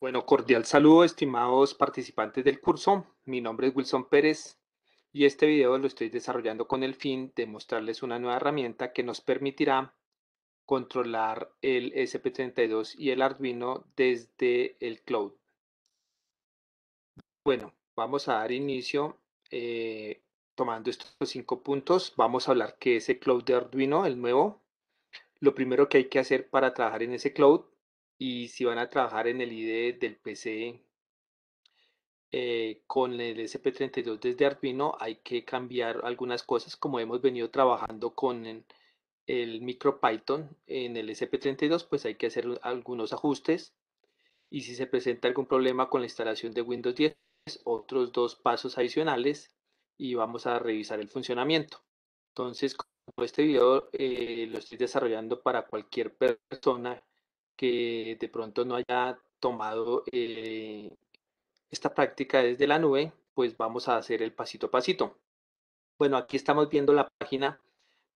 Bueno, cordial saludo, estimados participantes del curso. Mi nombre es Wilson Pérez y este video lo estoy desarrollando con el fin de mostrarles una nueva herramienta que nos permitirá controlar el SP32 y el Arduino desde el cloud. Bueno, vamos a dar inicio eh, tomando estos cinco puntos. Vamos a hablar que es el cloud de Arduino, el nuevo. Lo primero que hay que hacer para trabajar en ese cloud y si van a trabajar en el IDE del PC eh, con el SP32 desde Arduino, hay que cambiar algunas cosas como hemos venido trabajando con el MicroPython en el SP32, pues hay que hacer algunos ajustes y si se presenta algún problema con la instalación de Windows 10, otros dos pasos adicionales y vamos a revisar el funcionamiento. Entonces, como este video eh, lo estoy desarrollando para cualquier persona que de pronto no haya tomado eh, esta práctica desde la nube, pues vamos a hacer el pasito a pasito. Bueno, aquí estamos viendo la página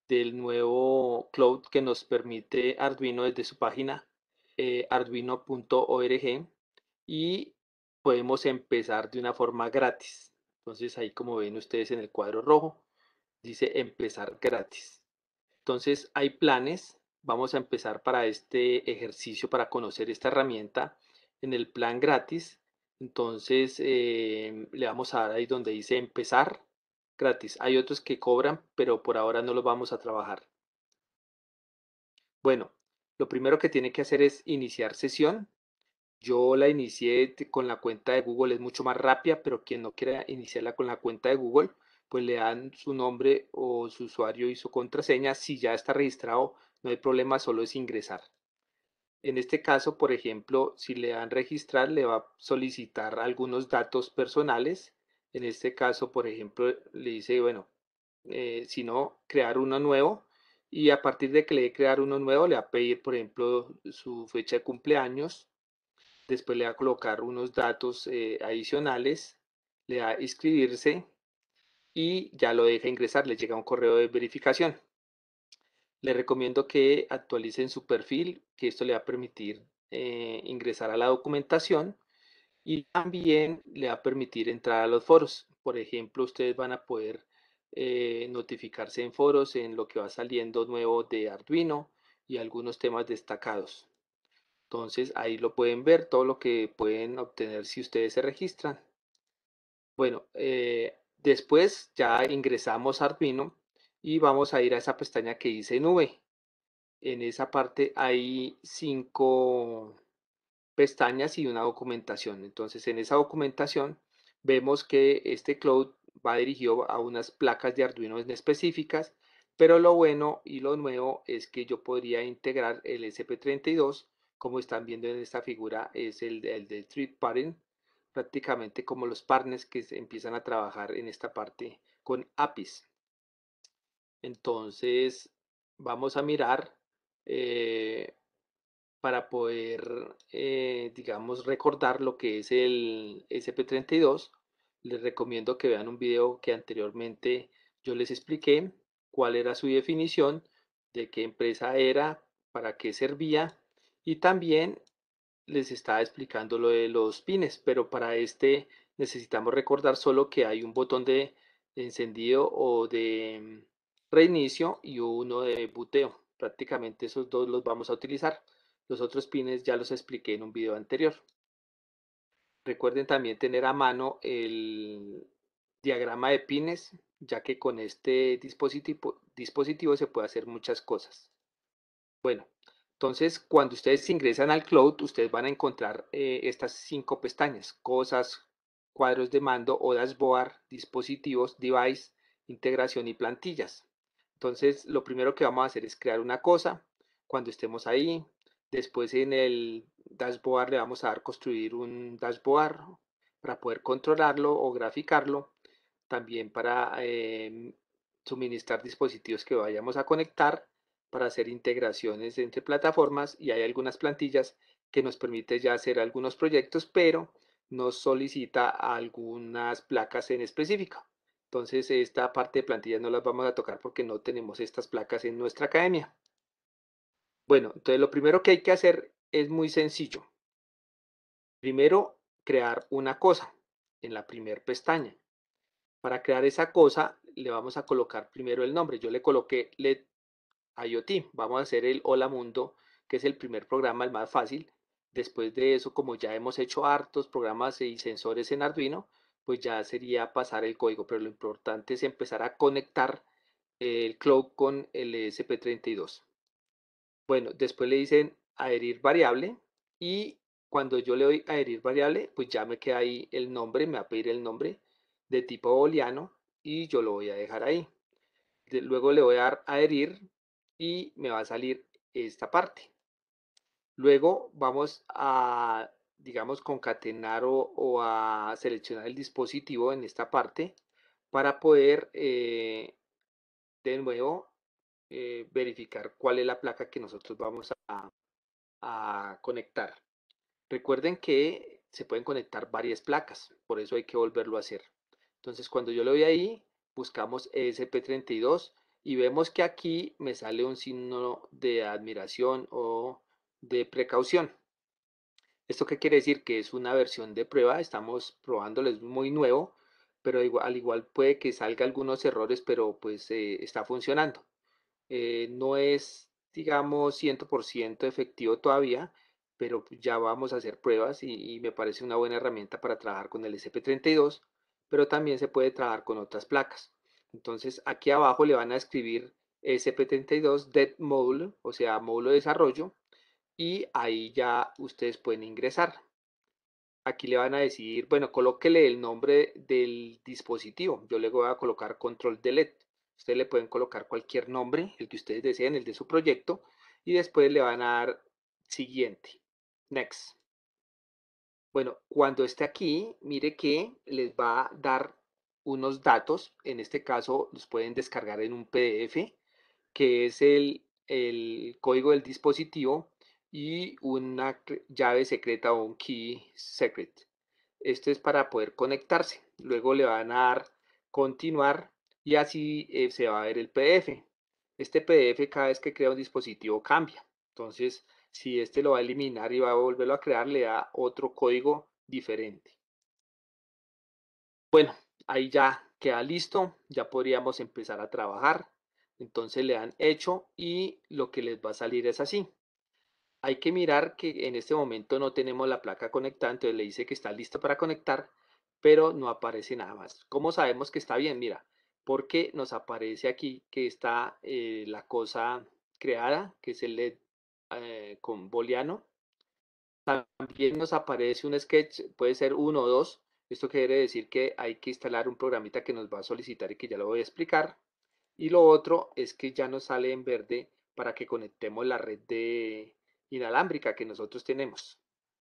del nuevo cloud que nos permite Arduino desde su página eh, arduino.org y podemos empezar de una forma gratis. Entonces ahí como ven ustedes en el cuadro rojo, dice empezar gratis. Entonces hay planes vamos a empezar para este ejercicio, para conocer esta herramienta en el plan gratis. Entonces eh, le vamos a dar ahí donde dice empezar gratis. Hay otros que cobran, pero por ahora no los vamos a trabajar. Bueno, lo primero que tiene que hacer es iniciar sesión. Yo la inicié con la cuenta de Google, es mucho más rápida, pero quien no quiera iniciarla con la cuenta de Google, pues le dan su nombre o su usuario y su contraseña. Si ya está registrado, no hay problema, solo es ingresar. En este caso, por ejemplo, si le dan registrar, le va a solicitar algunos datos personales. En este caso, por ejemplo, le dice, bueno, eh, si no, crear uno nuevo. Y a partir de que le dé crear uno nuevo, le va a pedir, por ejemplo, su fecha de cumpleaños. Después le va a colocar unos datos eh, adicionales. Le da inscribirse y ya lo deja ingresar. Le llega un correo de verificación. Le recomiendo que actualicen su perfil, que esto le va a permitir eh, ingresar a la documentación y también le va a permitir entrar a los foros. Por ejemplo, ustedes van a poder eh, notificarse en foros en lo que va saliendo nuevo de Arduino y algunos temas destacados. Entonces ahí lo pueden ver, todo lo que pueden obtener si ustedes se registran. Bueno, eh, después ya ingresamos a Arduino y vamos a ir a esa pestaña que dice nube. En esa parte hay cinco pestañas y una documentación. Entonces, en esa documentación vemos que este cloud va dirigido a unas placas de Arduino en específicas, pero lo bueno y lo nuevo es que yo podría integrar el SP32, como están viendo en esta figura, es el, del Trip prácticamente como los partners que empiezan a trabajar en esta parte con APIs. Entonces, vamos a mirar eh, para poder, eh, digamos, recordar lo que es el SP32. Les recomiendo que vean un video que anteriormente yo les expliqué cuál era su definición, de qué empresa era, para qué servía y también les estaba explicando lo de los pines, pero para este necesitamos recordar solo que hay un botón de encendido o de reinicio y uno de buteo. Prácticamente esos dos los vamos a utilizar. Los otros pines ya los expliqué en un video anterior. Recuerden también tener a mano el diagrama de pines, ya que con este dispositivo, se puede hacer muchas cosas. Bueno, entonces cuando ustedes ingresan al cloud, ustedes van a encontrar eh, estas cinco pestañas, cosas, cuadros de mando o dashboard, dispositivos, device, integración y plantillas. Entonces, lo primero que vamos a hacer es crear una cosa cuando estemos ahí. Después en el dashboard le vamos a dar construir un dashboard para poder controlarlo o graficarlo. También para em, suministrar dispositivos que vayamos a conectar para hacer integraciones entre plataformas y hay algunas plantillas que nos permite ya hacer algunos proyectos, pero nos solicita algunas placas en específico. Entonces, esta parte de plantillas no las vamos a tocar porque no tenemos estas placas en nuestra academia. Bueno, entonces lo primero que hay que hacer es muy sencillo. Primero, crear una cosa en la primer pestaña. Para crear esa cosa, le vamos a colocar primero el nombre. Yo le coloqué LED IoT. Vamos a hacer el Hola Mundo, que es el primer programa, el más fácil. Después de eso, como ya hemos hecho hartos programas y sensores en Arduino, pues ya sería pasar el código, pero lo importante es empezar a conectar el cloud con el SP32. Bueno, después le dicen adherir variable y cuando yo le doy adherir variable, pues ya me queda ahí el nombre, me va a pedir el nombre de tipo booleano y yo lo voy a dejar ahí. luego le voy a dar adherir y me va a salir esta parte. Luego vamos a digamos, concatenar o, a seleccionar el dispositivo en esta parte para poder eh, de nuevo eh, verificar cuál es la placa que nosotros vamos a, conectar. Recuerden que se pueden conectar varias placas, por eso hay que volverlo a hacer. Entonces, cuando yo lo voy ahí, buscamos ESP32 y vemos que aquí me sale un signo de admiración o de precaución. ¿Esto qué quiere decir? Que es una versión de prueba, estamos probándolo, es muy nuevo, pero al igual puede que salga algunos errores, pero pues eh, está funcionando. Eh, no es, digamos, 100% efectivo todavía, pero pues, ya vamos a hacer pruebas y, y, me parece una buena herramienta para trabajar con el SP32, pero también se puede trabajar con otras placas. Entonces aquí abajo le van a escribir SP32 Dead Module, o sea, módulo de desarrollo, y ahí ya ustedes pueden ingresar. Aquí le van a decir, bueno, colóquele el nombre del dispositivo. Yo le voy a colocar control delete. Ustedes le pueden colocar cualquier nombre, el que ustedes deseen, el de su proyecto, y después le van a dar siguiente, next. Bueno, cuando esté aquí, mire que les va a dar unos datos, en este caso los pueden descargar en un PDF, que es el, el código del dispositivo, y una llave secreta o un key secret. Esto es para poder conectarse. Luego le van a dar continuar y así eh, se va a ver el PDF. Este PDF cada vez que crea un dispositivo cambia. Entonces, si este lo va a eliminar y va a volverlo a crear, le da otro código diferente. Bueno, ahí ya queda listo. Ya podríamos empezar a trabajar. Entonces le dan hecho y lo que les va a salir es así hay que mirar que en este momento no tenemos la placa conectada, entonces le dice que está lista para conectar, pero no aparece nada más. ¿Cómo sabemos que está bien? Mira, porque nos aparece aquí que está eh, la cosa creada, que es el LED eh, con booleano. También nos aparece un sketch, puede ser uno o dos. Esto quiere decir que hay que instalar un programita que nos va a solicitar y que ya lo voy a explicar. Y lo otro es que ya nos sale en verde para que conectemos la red de, inalámbrica que nosotros tenemos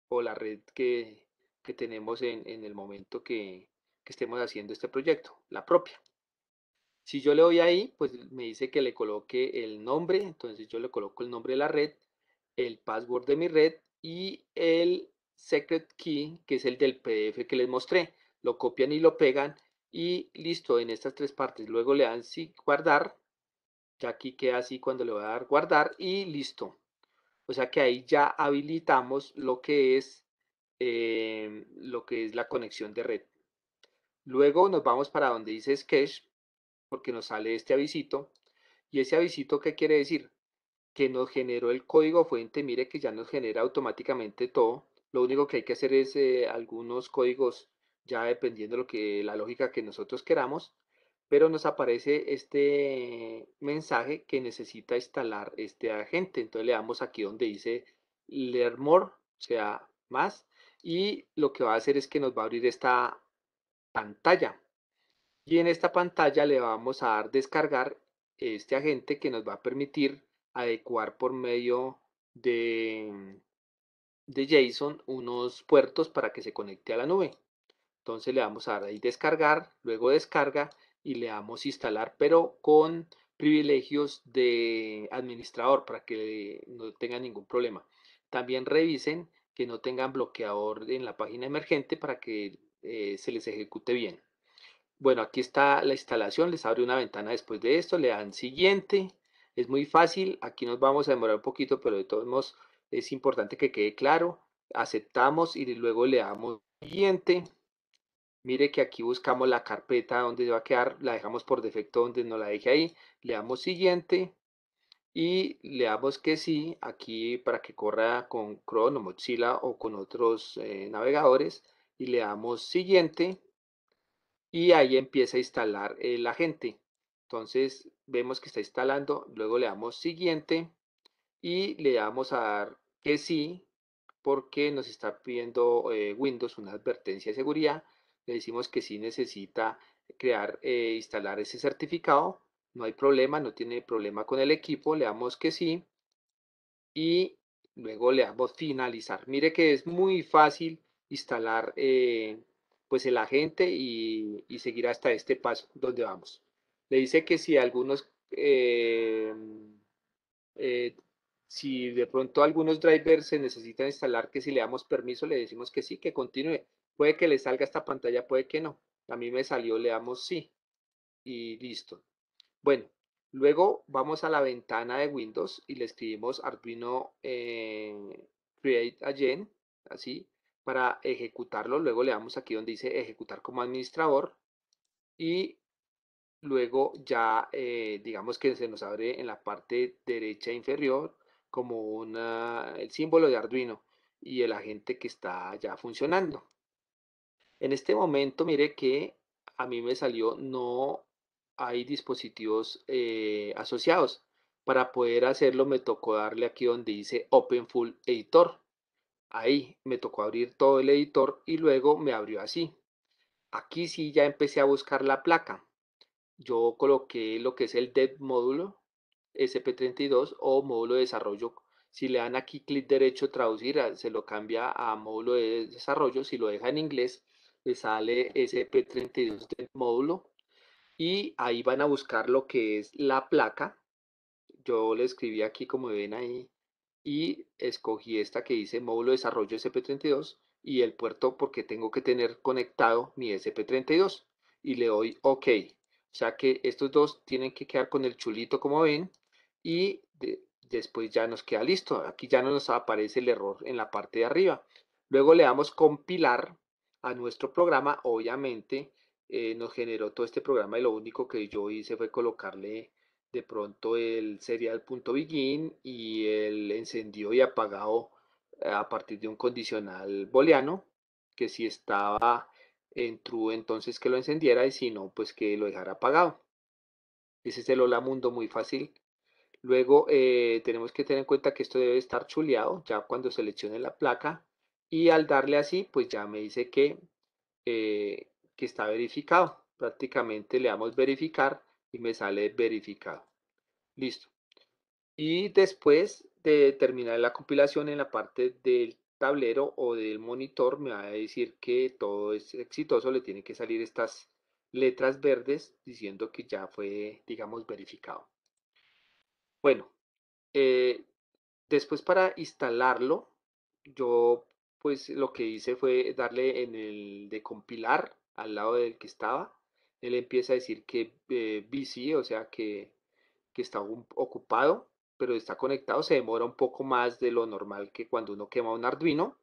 o la red que, tenemos en, el momento que, estemos haciendo este proyecto, la propia. Si yo le doy ahí, pues me dice que le coloque el nombre, entonces yo le coloco el nombre de la red, el password de mi red y el secret key, que es el del PDF que les mostré. Lo copian y lo pegan y listo, en estas tres partes. Luego le dan sí, guardar, ya aquí queda así cuando le voy a dar guardar y listo. O sea que ahí ya habilitamos lo que es, em, lo que es la conexión de red. Luego nos vamos para donde dice Sketch, porque nos sale este avisito. ¿Y ese avisito qué quiere decir? Que nos generó el código fuente, mire que ya nos genera automáticamente todo. Lo único que hay que hacer es eh, algunos códigos, ya dependiendo de lo que, la lógica que nosotros queramos, pero nos aparece este mensaje que necesita instalar este agente. Entonces le damos aquí donde dice Learn More, o sea, más, y lo que va a hacer es que nos va a abrir esta pantalla. Y en esta pantalla le vamos a dar descargar este agente que nos va a permitir adecuar por medio de, de JSON unos puertos para que se conecte a la nube. Entonces le vamos a dar ahí descargar, luego descarga y le damos instalar, pero con privilegios de administrador para que no tengan ningún problema. También revisen que no tengan bloqueador en la página emergente para que eh, se les ejecute bien. Bueno, aquí está la instalación, les abre una ventana después de esto, le dan siguiente, es muy fácil, aquí nos vamos a demorar un poquito, pero de todos modos es importante que quede claro, aceptamos y luego le damos siguiente mire que aquí buscamos la carpeta donde va a quedar, la dejamos por defecto donde no la deje ahí, le damos siguiente y le damos que sí, aquí para que corra con Chrome o Mozilla o con otros eh, navegadores y le damos siguiente y ahí empieza a instalar el agente. Entonces vemos que está instalando, luego le damos siguiente y le damos a dar que sí porque nos está pidiendo eh, Windows una advertencia de seguridad le decimos que sí necesita crear, e instalar ese certificado, no hay problema, no tiene problema con el equipo, le damos que sí y luego le damos finalizar. Mire que es muy fácil instalar eh, pues el agente y, seguir hasta este paso donde vamos. Le dice que si algunos, eh, si de pronto algunos drivers se necesitan instalar, que si le damos permiso, le decimos que sí, que continúe. Puede que le salga esta pantalla, puede que no. A mí me salió, le damos sí y listo. Bueno, luego vamos a la ventana de Windows y le escribimos Arduino eh, Create Again, así, para ejecutarlo. Luego le damos aquí donde dice ejecutar como administrador y luego ya eh, digamos que se nos abre en la parte derecha inferior como el símbolo de Arduino y el agente que está ya funcionando. En este momento, mire que a mí me salió no hay dispositivos eh, asociados. Para poder hacerlo me tocó darle aquí donde dice Open Full Editor. Ahí me tocó abrir todo el editor y luego me abrió así. Aquí sí ya empecé a buscar la placa. Yo coloqué lo que es el dev módulo SP32 o módulo de desarrollo. Si le dan aquí clic derecho traducir, ah, se lo cambia a módulo de desarrollo. Si lo deja en inglés, le sale SP32 del módulo y ahí van a buscar lo que es la placa. Yo le escribí aquí como ven ahí y escogí esta que dice módulo desarrollo SP32 y el puerto porque tengo que tener conectado mi SP32 y le doy OK. O sea que estos dos tienen que quedar con el chulito como ven y después ya nos queda listo. Aquí ya no nos aparece el error en la parte de arriba. Luego le damos compilar a nuestro programa, obviamente eh, nos generó todo este programa y lo único que yo hice fue colocarle de pronto el serial.begin y el encendido y apagado eh, a partir de un condicional booleano, que si estaba en true entonces que lo encendiera y si no pues que lo dejara apagado. Ese es el hola mundo muy fácil. Luego eh, tenemos que tener en cuenta que esto debe estar chuleado, ya cuando seleccione la placa y al darle así, pues ya me dice que, eh, que está verificado. Prácticamente le damos verificar y me sale verificado. Listo. Y después de terminar la compilación en la parte del tablero o del monitor me va a decir que todo es exitoso, le tienen que salir estas letras verdes diciendo que ya fue, digamos, verificado. Bueno, eh, después para instalarlo, yo pues lo que hice fue darle en el de compilar al lado del que estaba. Él empieza a decir que VC, eh, o sea que, está ocupado, pero está conectado, se demora un poco más de lo normal que cuando uno quema un Arduino.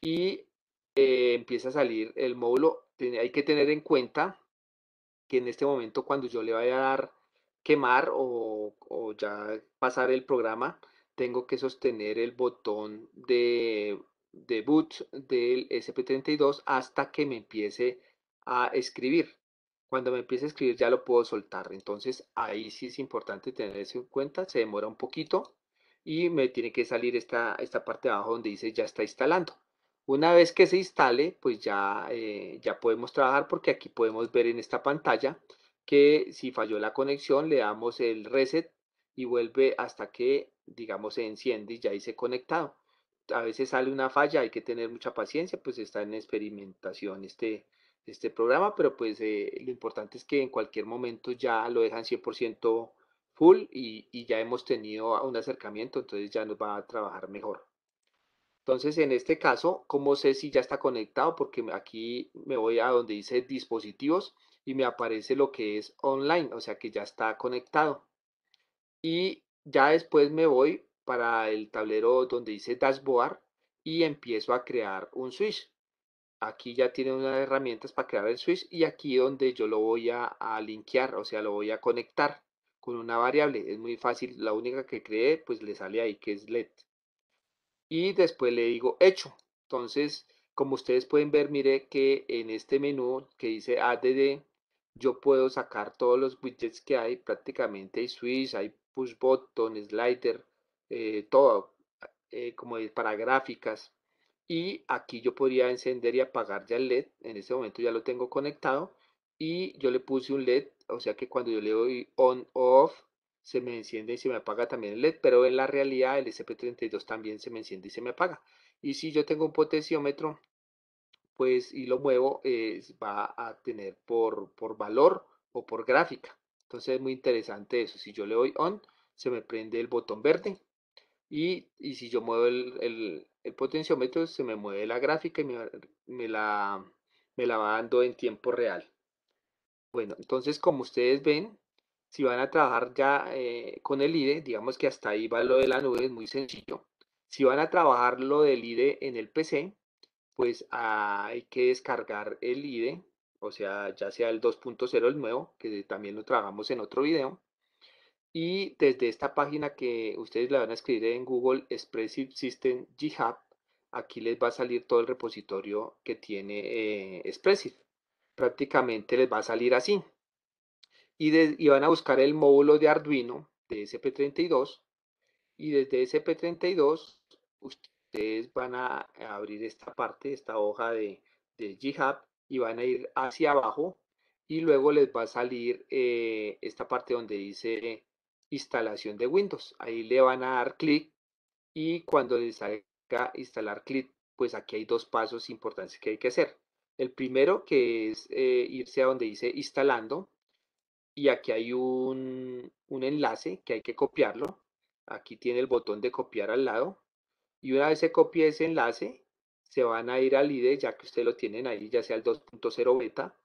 Y eh, empieza a salir el módulo. Hay que tener en cuenta que en este momento cuando yo le vaya a dar quemar o ya pasar el programa, tengo que sostener el botón de debut del SP32 hasta que me empiece a escribir. Cuando me empiece a escribir ya lo puedo soltar. Entonces ahí sí es importante tener eso en cuenta. Se demora un poquito y me tiene que salir esta, esta parte de abajo donde dice ya está instalando. Una vez que se instale, pues ya, eh, ya podemos trabajar porque aquí podemos ver en esta pantalla que si falló la conexión le damos el reset y vuelve hasta que digamos se enciende y ya dice conectado a veces sale una falla, hay que tener mucha paciencia, pues está en experimentación este, este programa, pero pues eh, lo importante es que en cualquier momento ya lo dejan 100% full y, ya hemos tenido un acercamiento, entonces ya nos va a trabajar mejor. Entonces, en este caso, ¿cómo sé si ya está conectado? Porque aquí me voy a donde dice dispositivos y me aparece lo que es online, o sea que ya está conectado. Y ya después me voy para el tablero donde dice dashboard y empiezo a crear un switch. Aquí ya tiene unas herramientas para crear el switch y aquí donde yo lo voy a, a linkear, o sea, lo voy a conectar con una variable. Es muy fácil, la única que creé, pues le sale ahí que es LED. Y después le digo hecho. Entonces, como ustedes pueden ver, mire que en este menú que dice ADD, yo puedo sacar todos los widgets que hay prácticamente. Hay switch, hay push button, slider, eh, todo, eh, como para gráficas. Y aquí yo podría encender y apagar ya el LED. En este momento ya lo tengo conectado. Y yo le puse un LED, o sea que cuando yo le doy on off, se me enciende y se me apaga también el LED. Pero en la realidad el SP32 también se me enciende y se me apaga. Y si yo tengo un potenciómetro, pues y lo muevo, eh, va a tener por, por valor o por gráfica. Entonces es muy interesante eso. Si yo le doy on, se me prende el botón verde y, si yo muevo el, potenciómetro, se me mueve la gráfica y me, la, me va dando en tiempo real. Bueno, entonces como ustedes ven, si van a trabajar ya eh, con el IDE, digamos que hasta ahí va lo de la nube, es muy sencillo. Si van a trabajar lo del IDE en el PC, pues hay que descargar el IDE, o sea, ya sea el 2.0 el nuevo, que también lo trabajamos en otro video, y desde esta página que ustedes la van a escribir en Google, Expressive System GitHub, aquí les va a salir todo el repositorio que tiene Expressive. Eh, Prácticamente les va a salir así. Y, van a buscar el módulo de Arduino de SP32. Y desde SP32, ustedes van a abrir esta parte, esta hoja de, de GitHub, y van a ir hacia abajo. Y luego les va a salir eh, esta parte donde dice instalación de Windows. Ahí le van a dar clic y cuando les salga instalar clic, pues aquí hay dos pasos importantes que hay que hacer. El primero que es eh, irse a donde dice instalando y aquí hay un, un enlace que hay que copiarlo. Aquí tiene el botón de copiar al lado y una vez se copie ese enlace, se van a ir al IDE, ya que ustedes lo tienen ahí, ya sea el 2.0 beta,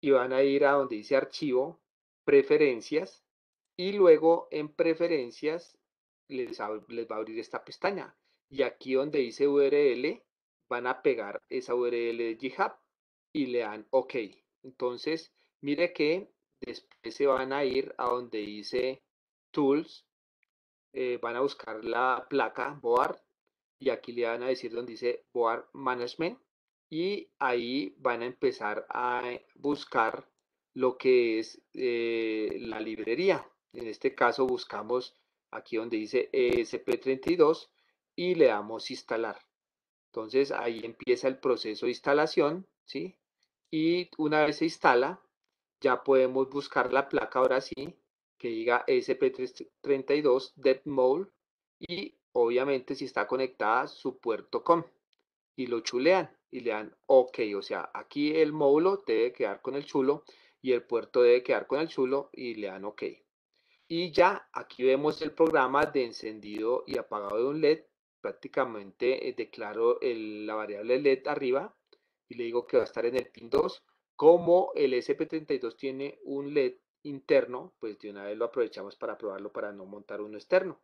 y van a ir a donde dice archivo, preferencias, y luego en preferencias les, les va a abrir esta pestaña y aquí donde dice URL van a pegar esa URL de GitHub y le dan OK. Entonces, mire que después se van a ir a donde dice Tools, eh, van a buscar la placa Board y aquí le van a decir donde dice Board Management y ahí van a empezar a buscar lo que es eh, la librería. En este caso buscamos aquí donde dice ESP32 y le damos instalar. Entonces ahí empieza el proceso de instalación, ¿sí? Y una vez se instala, ya podemos buscar la placa ahora sí, que diga e SP32 Deadmole y obviamente si está conectada su puerto COM y lo chulean y le dan OK, o sea, aquí el módulo debe quedar con el chulo y el puerto debe quedar con el chulo y le dan OK. Y ya aquí vemos el programa de encendido y apagado de un LED. Prácticamente eh, declaro la variable LED arriba y le digo que va a estar en el pin 2. Como el SP32 tiene un LED interno, pues de una vez lo aprovechamos para probarlo para no montar uno externo.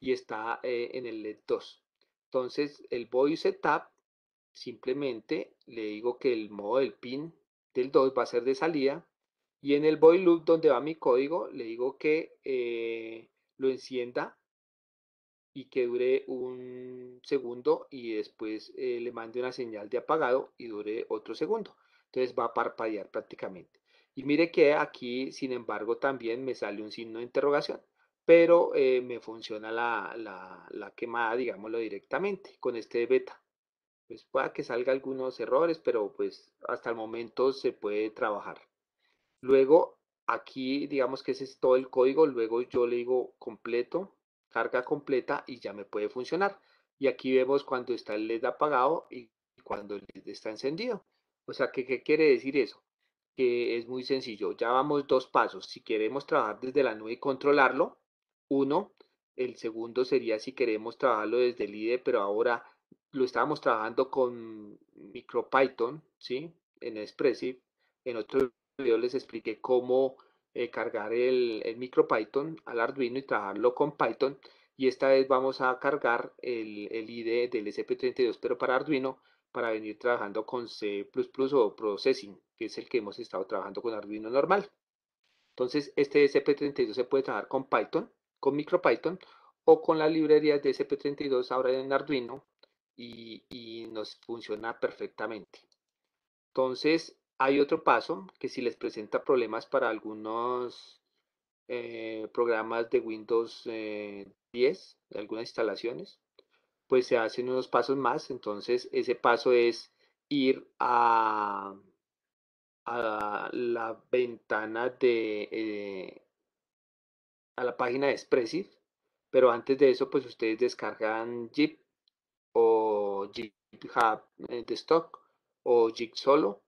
Y está eh, en el LED 2. Entonces el void setup simplemente le digo que el modo del pin del 2 va a ser de salida y en el void loop donde va mi código, le digo que eh, lo encienda y que dure un segundo y después eh, le mande una señal de apagado y dure otro segundo. Entonces va a parpadear prácticamente. Y mire que aquí, sin embargo, también me sale un signo de interrogación, pero eh, me funciona la, la, quemada, digámoslo directamente, con este beta. Pues pueda que salga algunos errores, pero pues hasta el momento se puede trabajar. Luego, aquí digamos que ese es todo el código, luego yo le digo completo, carga completa y ya me puede funcionar. Y aquí vemos cuando está el LED apagado y cuando el LED está encendido. O sea, ¿qué, quiere decir eso? Que es muy sencillo, ya vamos dos pasos. Si queremos trabajar desde la nube y controlarlo, uno, el segundo sería si queremos trabajarlo desde el IDE, pero ahora lo estábamos trabajando con MicroPython, ¿sí? En Expressive, en otro video les expliqué cómo eh, cargar el, micro Python al Arduino y trabajarlo con Python. Y esta vez vamos a cargar el, id e del SP32, pero para Arduino, para venir trabajando con C++ o Processing, que es el que hemos estado trabajando con Arduino normal. Entonces, este SP32 se puede trabajar con Python, con micro Python o con la librería de SP32 ahora en Arduino, y nos funciona perfectamente. Entonces, hay otro paso que si les presenta problemas para algunos eh, programas de Windows 10, eh, de algunas instalaciones, pues se hacen unos pasos más. Entonces, ese paso es ir a, la ventana de, eh, a la página de Expressive, pero antes de eso, pues ustedes descargan Jeep o GitHub de stock o Jeep solo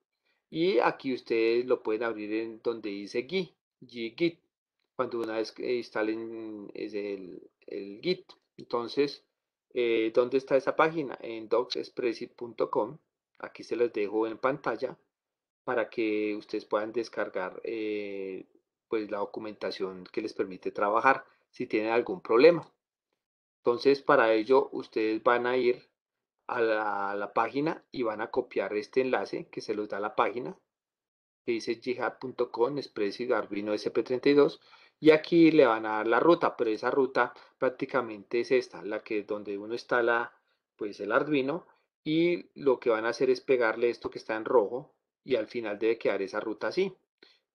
y aquí ustedes lo pueden abrir en donde dice Git, Git. Cuando una vez que instalen el, Git. Entonces, eh, ¿dónde está esa página? En docsexpressit.com. Aquí se los dejo en pantalla para que ustedes puedan descargar eh, pues la documentación que les permite trabajar si tienen algún problema. Entonces, para ello, ustedes van a ir a la, página y van a copiar este enlace que se los da la página que dice jihad.com, Express y arduino SP32 y aquí le van a dar la ruta, pero esa ruta prácticamente es esta, la que es donde uno instala pues el Arduino y lo que van a hacer es pegarle esto que está en rojo y al final debe quedar esa ruta así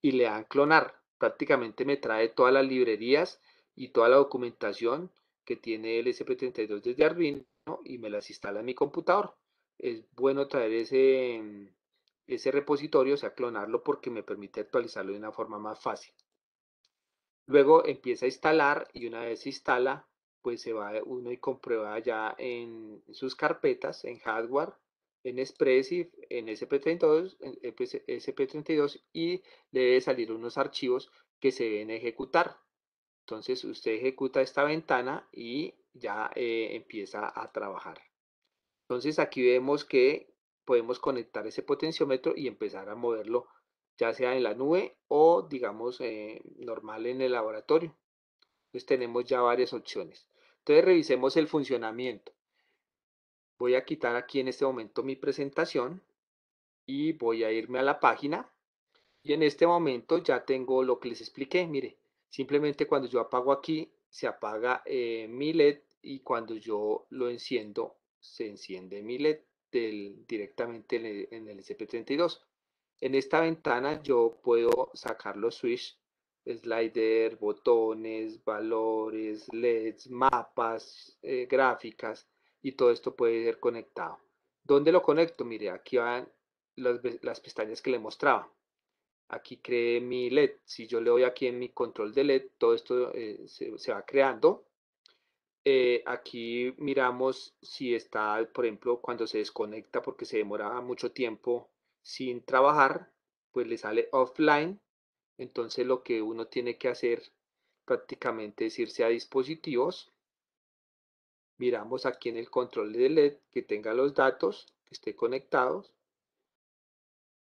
y le dan clonar, prácticamente me trae todas las librerías y toda la documentación que tiene el SP32 desde Arduino y me las instala en mi computador. Es bueno traer ese, em, ese repositorio, o sea, clonarlo porque me permite actualizarlo de una forma más fácil. Luego empieza a instalar y una vez instala, pues se va uno y comprueba ya en sus carpetas, en hardware, en Expressive, en SP32, en SP32 y le debe salir unos archivos que se deben ejecutar. Entonces usted ejecuta esta ventana y ya eh, empieza a trabajar. Entonces aquí vemos que podemos conectar ese potenciómetro y empezar a moverlo ya sea en la nube o digamos eh, normal en el laboratorio. Entonces tenemos ya varias opciones. Entonces revisemos el funcionamiento. Voy a quitar aquí en este momento mi presentación y voy a irme a la página. Y en este momento ya tengo lo que les expliqué. Mire, simplemente cuando yo apago aquí, se apaga eh, mi LED y cuando yo lo enciendo, se enciende mi LED directamente en el, SP32. En esta ventana yo puedo sacar los switches, slider, botones, valores, LEDs, mapas, eh, gráficas y todo esto puede ser conectado. ¿Dónde lo conecto? Mire, aquí van las, las pestañas que le mostraba. Aquí cree mi LED. Si yo le doy aquí en mi control de LED, todo esto eh, se, va creando. Eh, aquí miramos si está, por ejemplo, cuando se desconecta porque se demoraba mucho tiempo sin trabajar, pues le sale offline. Entonces lo que uno tiene que hacer prácticamente es irse a dispositivos. Miramos aquí en el control de LED que tenga los datos, que esté conectados.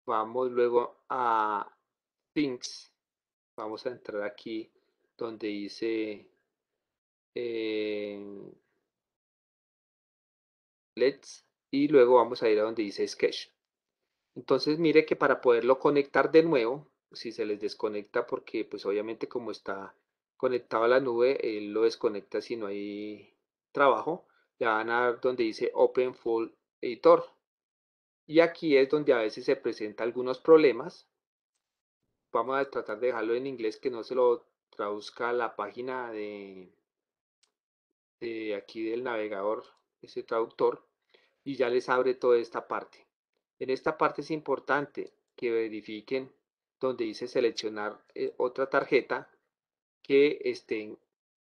Vamos luego a things. Vamos a entrar aquí donde dice eh, let's y luego vamos a ir a donde dice sketch. Entonces mire que para poderlo conectar de nuevo, si se les desconecta porque pues obviamente como está conectado a la nube, él lo desconecta si no hay trabajo, ya van a donde dice Open Full Editor. Y aquí es donde a veces se presentan algunos problemas vamos a tratar de dejarlo en inglés que no se lo traduzca a la página de, aquí del navegador, ese traductor, y ya les abre toda esta parte. En esta parte es importante que verifiquen donde dice seleccionar eh, otra tarjeta que estén,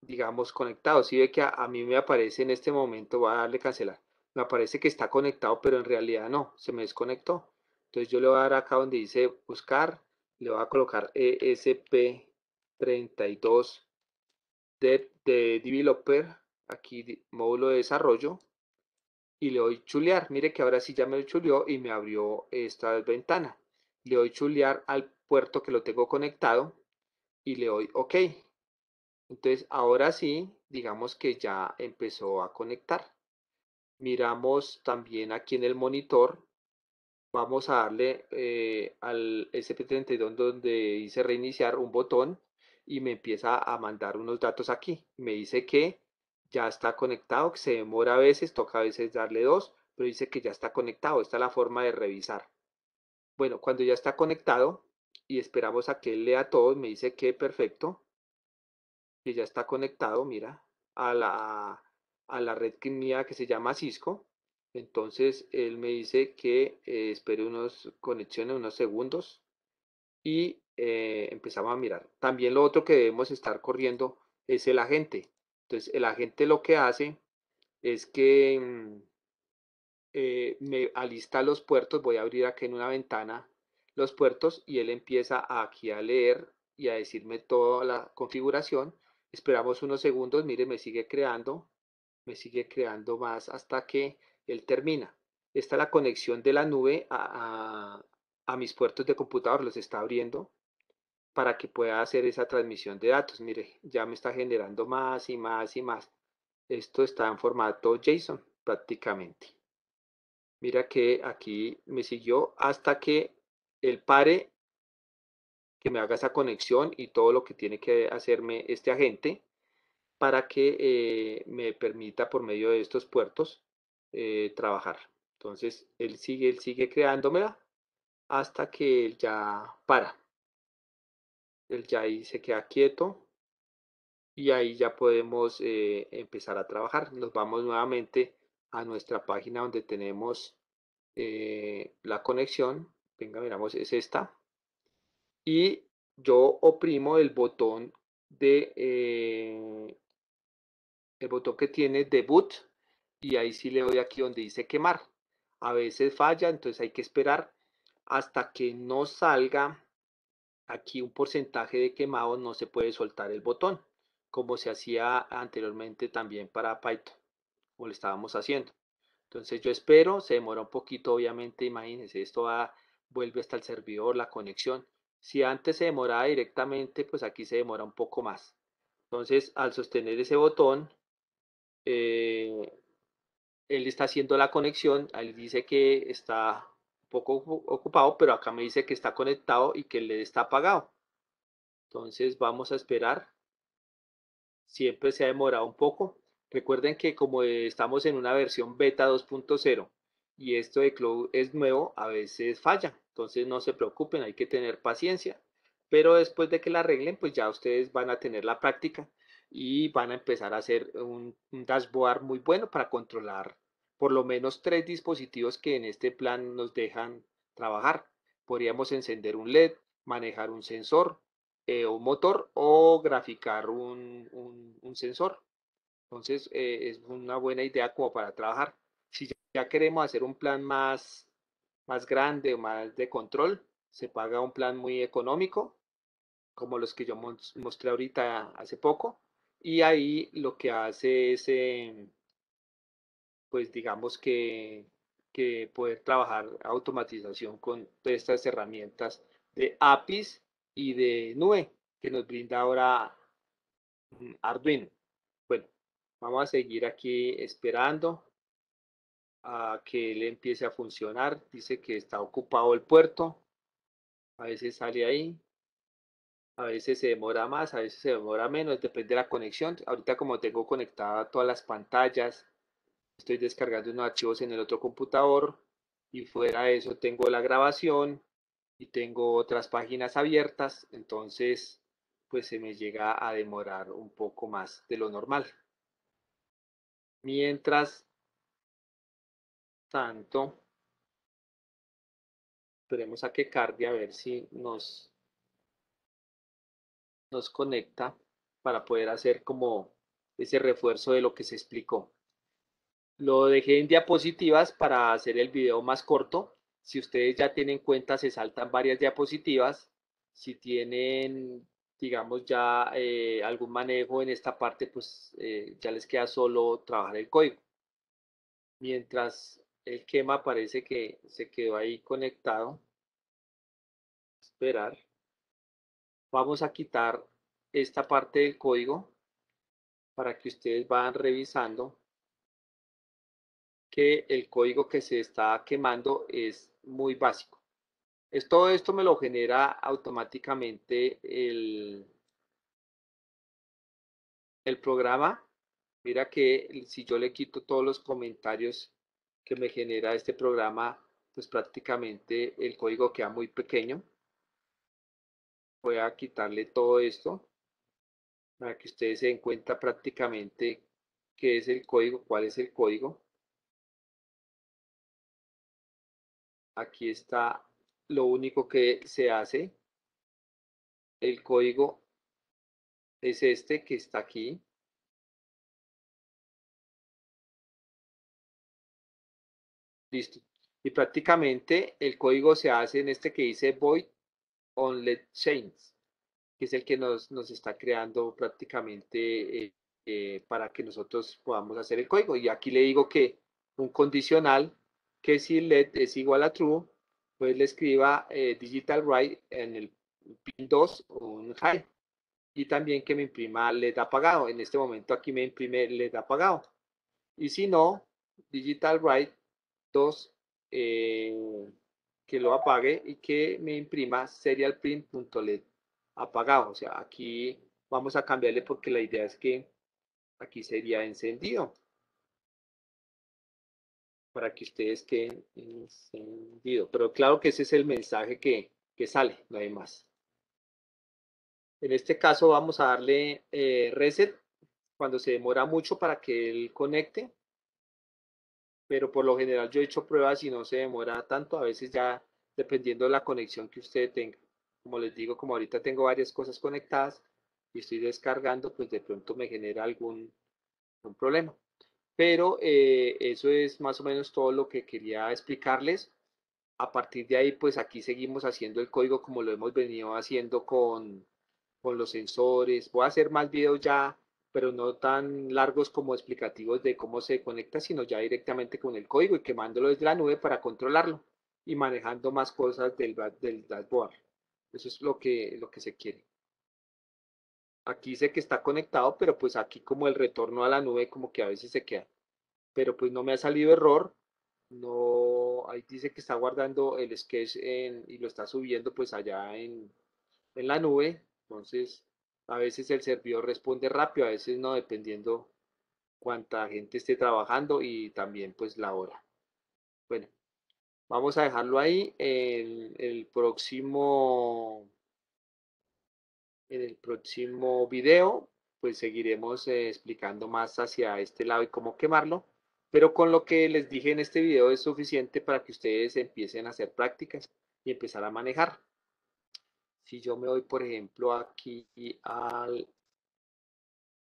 digamos, conectados. Si ve que a, a, mí me aparece en este momento, voy a darle cancelar. Me aparece que está conectado, pero en realidad no, se me desconectó. Entonces yo le voy a dar acá donde dice buscar le voy a colocar ESP32 eh, de, developer, aquí módulo de desarrollo, y le doy chulear. Mire que ahora sí ya me lo chuleó y me abrió esta ventana. Le doy chulear al puerto que lo tengo conectado y le doy OK. Entonces, ahora sí, digamos que ya empezó a conectar. Miramos también aquí en el monitor vamos a darle eh, al SP32 donde dice reiniciar un botón y me empieza a mandar unos datos aquí. Me dice que ya está conectado, que se demora a veces, toca a veces darle dos, pero dice que ya está conectado. Esta es la forma de revisar. Bueno, cuando ya está conectado y esperamos a que él lea todo, me dice que perfecto, que ya está conectado, mira, a la, a la red mía que se llama Cisco. Entonces él me dice que eh, espere unos, conexiones, unos segundos y eh, empezamos a mirar. También lo otro que debemos estar corriendo es el agente. Entonces el agente lo que hace es que mm, eh, me alista los puertos, voy a abrir aquí en una ventana los puertos y él empieza aquí a leer y a decirme toda la configuración. Esperamos unos segundos, mire, me sigue creando, me sigue creando más hasta que él termina. Está la conexión de la nube a, mis puertos de computador, los está abriendo para que pueda hacer esa transmisión de datos. Mire, ya me está generando más y más y más. Esto está en formato JSON prácticamente. Mira que aquí me siguió hasta que el pare, que me haga esa conexión y todo lo que tiene que hacerme este agente para que eh, me permita por medio de estos puertos eh, trabajar. Entonces, él sigue, él sigue creándome hasta que él ya para. Él ya ahí se queda quieto y ahí ya podemos eh, empezar a trabajar. Nos vamos nuevamente a nuestra página donde tenemos eh, la conexión. Venga, miramos, es esta. Y yo oprimo el botón de el botón que tiene debut y ahí sí le doy aquí donde dice quemar. A veces falla, entonces hay que esperar hasta que no salga aquí un porcentaje de quemado, no se puede soltar el botón, como se hacía anteriormente también para Python, o lo estábamos haciendo. Entonces yo espero, se demora un poquito, obviamente, imagínense, esto vuelve hasta el servidor, la conexión. Si antes se demoraba directamente, pues aquí se demora un poco más. Entonces, al sostener ese botón, eh, él está haciendo la conexión, él dice que está un poco ocupado, pero acá me dice que está conectado y que le está apagado. Entonces vamos a esperar. Siempre se ha demorado un poco. Recuerden que como estamos en una versión beta 2.0 y esto de Cloud es nuevo, a veces falla. Entonces no se preocupen, hay que tener paciencia. Pero después de que la arreglen, pues ya ustedes van a tener la práctica y van a empezar a hacer un, dashboard muy bueno para controlar por lo menos tres dispositivos que en este plan nos dejan trabajar. Podríamos encender un LED, manejar un sensor o eh, un motor o graficar un, un, sensor. Entonces eh, es una buena idea como para trabajar. Si ya queremos hacer un plan más, más grande o más de control, se paga un plan muy económico, como los que yo mostré ahorita hace poco, y ahí lo que hace es, eh, pues digamos que, que, poder trabajar automatización con estas herramientas de APIs y de nube que nos brinda ahora mm, Arduino. Bueno, vamos a seguir aquí esperando a que él empiece a funcionar. Dice que está ocupado el puerto. A veces sale ahí a veces se demora más, a veces se demora menos, depende de la conexión. Ahorita como tengo conectada todas las pantallas, estoy descargando unos archivos en el otro computador y fuera de eso tengo la grabación y tengo otras páginas abiertas, entonces pues se me llega a demorar un poco más de lo normal. Mientras tanto, esperemos a que cargue a ver si nos nos conecta para poder hacer como ese refuerzo de lo que se explicó. Lo dejé en diapositivas para hacer el video más corto. Si ustedes ya tienen cuenta, se saltan varias diapositivas. Si tienen, digamos, ya eh, algún manejo en esta parte, pues eh, ya les queda solo trabajar el código. Mientras el quema parece que se quedó ahí conectado. Esperar. Vamos a quitar esta parte del código para que ustedes vayan revisando que el código que se está quemando es muy básico. todo esto me lo genera automáticamente el, el programa. Mira que si yo le quito todos los comentarios que me genera este programa, pues prácticamente el código queda muy pequeño voy a quitarle todo esto para que ustedes se den cuenta prácticamente qué es el código, cuál es el código. Aquí está lo único que se hace. El código es este que está aquí. Listo. Y prácticamente el código se hace en este que dice void led Chains, que es el que nos, está creando prácticamente eh, eh, para que nosotros podamos hacer el código. Y aquí le digo que un condicional, que si led es igual a true, pues le escriba eh, digital write en el pin 2 un high. Y también que me imprima LED apagado. En este momento aquí me imprime LED apagado. Y si no, digital write 2 que lo apague y que me imprima serialprint.led apagado. O sea, aquí vamos a cambiarle porque la idea es que aquí sería encendido. Para que ustedes queden encendido. Pero claro que ese es el mensaje que, sale, no hay más. En este caso vamos a darle eh, reset cuando se demora mucho para que él conecte pero por lo general yo he hecho pruebas y no se demora tanto, a veces ya dependiendo de la conexión que usted tenga. Como les digo, como ahorita tengo varias cosas conectadas y estoy descargando, pues de pronto me genera algún, algún problema. Pero eh, eso es más o menos todo lo que quería explicarles. A partir de ahí, pues aquí seguimos haciendo el código como lo hemos venido haciendo con, con los sensores. Voy a hacer más videos ya pero no tan largos como explicativos de cómo se conecta, sino ya directamente con el código y quemándolo desde la nube para controlarlo y manejando más cosas del, del dashboard. Eso es lo que, lo que se quiere. Aquí sé que está conectado, pero pues aquí como el retorno a la nube como que a veces se queda. Pero pues no me ha salido error. No, ahí dice que está guardando el sketch y lo está subiendo pues allá en, en la nube. Entonces, a veces el servidor responde rápido, a veces no, dependiendo cuánta gente esté trabajando y también pues la hora. Bueno, vamos a dejarlo ahí. El, el próximo, en el próximo video pues seguiremos eh, explicando más hacia este lado y cómo quemarlo. Pero con lo que les dije en este video es suficiente para que ustedes empiecen a hacer prácticas y empezar a manejar. Si yo me voy, por ejemplo, aquí al,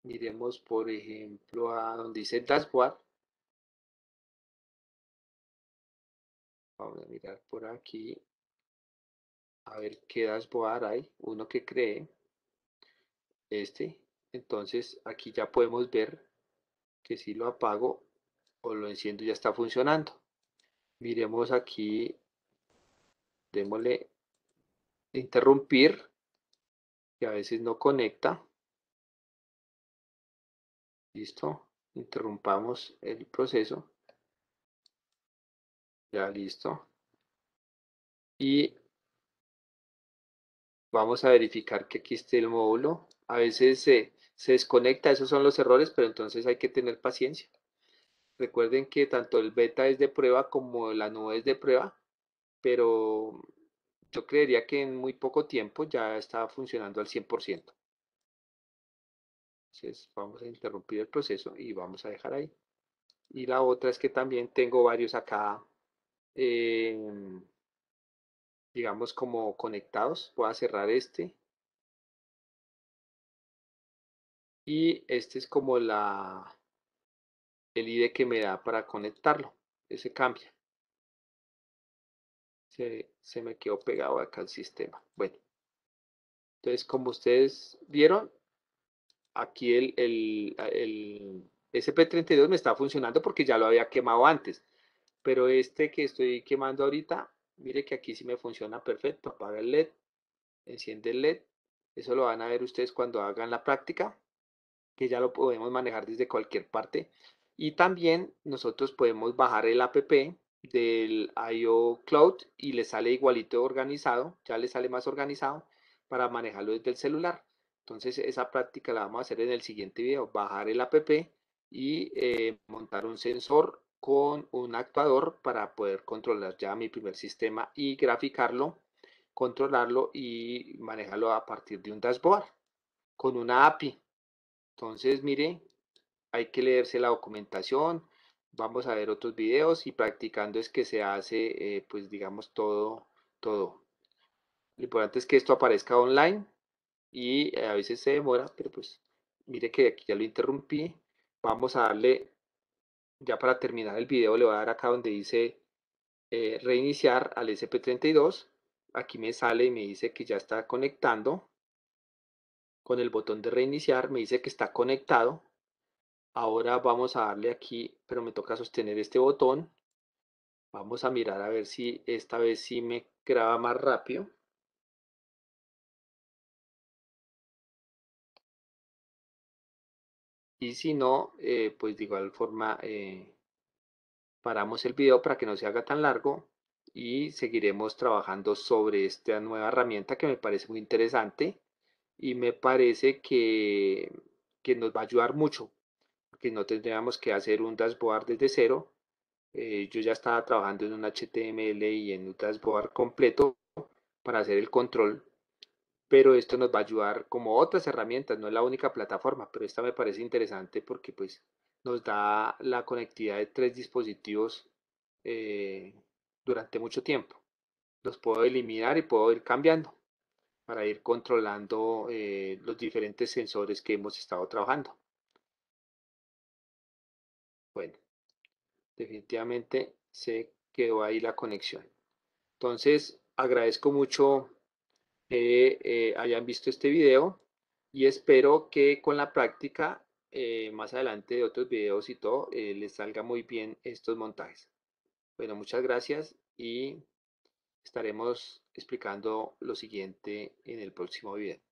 miremos, por ejemplo, a donde dice dashboard. Vamos a mirar por aquí. A ver qué dashboard hay. Uno que cree. Este. Entonces, aquí ya podemos ver que si lo apago o lo enciendo ya está funcionando. Miremos aquí démosle interrumpir, y a veces no conecta. Listo, interrumpamos el proceso. Ya listo. Y vamos a verificar que aquí esté el módulo. A veces se, se desconecta, esos son los errores, pero entonces hay que tener paciencia. Recuerden que tanto el beta es de prueba como la nube es de prueba, pero yo creería que en muy poco tiempo ya está funcionando al 100%. Entonces vamos a interrumpir el proceso y vamos a dejar ahí. Y la otra es que también tengo varios acá, em, digamos como conectados. Voy a cerrar este. Y este es como la, el ID que me da para conectarlo. Ese cambia se, me quedó pegado acá el sistema. Bueno, entonces como ustedes vieron, aquí el, el, el SP32 me está funcionando porque ya lo había quemado antes. Pero este que estoy quemando ahorita, mire que aquí sí me funciona perfecto. Apaga el LED, enciende el LED. Eso lo van a ver ustedes cuando hagan la práctica, que ya lo podemos manejar desde cualquier parte. Y también nosotros podemos bajar el app del IO Cloud y le sale igualito organizado, ya le sale más organizado para manejarlo desde el celular. Entonces esa práctica la vamos a hacer en el siguiente video, bajar el app y eh, montar un sensor con un actuador para poder controlar ya mi primer sistema y graficarlo, controlarlo y manejarlo a partir de un dashboard con una API. Entonces mire, hay que leerse la documentación, vamos a ver otros videos y practicando es que se hace, eh, pues digamos, todo, todo. Lo importante es que esto aparezca online y eh, a veces se demora, pero pues mire que aquí ya lo interrumpí. Vamos a darle, ya para terminar el video, le voy a dar acá donde dice eh, reiniciar al SP32. Aquí me sale y me dice que ya está conectando. Con el botón de reiniciar me dice que está conectado. Ahora vamos a darle aquí, pero me toca sostener este botón. Vamos a mirar a ver si esta vez sí me graba más rápido. Y si no, eh, pues de igual forma eh, paramos el video para que no se haga tan largo y seguiremos trabajando sobre esta nueva herramienta que me parece muy interesante y me parece que, que nos va a ayudar mucho que no tendríamos que hacer un dashboard desde cero. Eh, yo ya estaba trabajando en un HTML y en un dashboard completo para hacer el control, pero esto nos va a ayudar como otras herramientas, no es la única plataforma, pero esta me parece interesante porque pues nos da la conectividad de tres dispositivos eh, durante mucho tiempo. Los puedo eliminar y puedo ir cambiando para ir controlando eh, los diferentes sensores que hemos estado trabajando. Bueno, definitivamente se quedó ahí la conexión. Entonces, agradezco mucho que eh, hayan visto este video y espero que con la práctica, eh, más adelante de otros videos y todo, eh, les salga muy bien estos montajes. Bueno, muchas gracias y estaremos explicando lo siguiente en el próximo video.